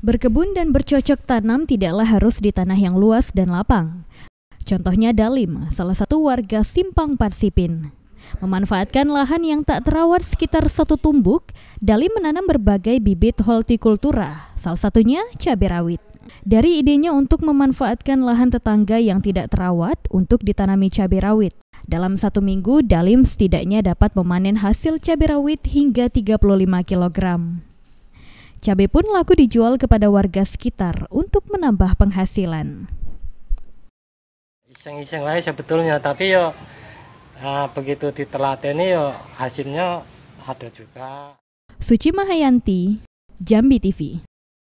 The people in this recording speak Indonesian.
Berkebun dan bercocok tanam tidaklah harus di tanah yang luas dan lapang. Contohnya Dalim, salah satu warga Simpang Parsipin. Memanfaatkan lahan yang tak terawat sekitar satu tumbuk, Dalim menanam berbagai bibit holtikultura, salah satunya cabai rawit. Dari idenya untuk memanfaatkan lahan tetangga yang tidak terawat untuk ditanami cabai rawit. Dalam satu minggu, Dalim setidaknya dapat memanen hasil cabai rawit hingga 35 kilogram. Cabai pun laku dijual kepada warga sekitar untuk menambah penghasilan. Iseng-iseng lah ya sebetulnya, tapi yo ah, begitu ditelateni yo hasilnya ada juga. Suci Mahayanti, Jambi TV.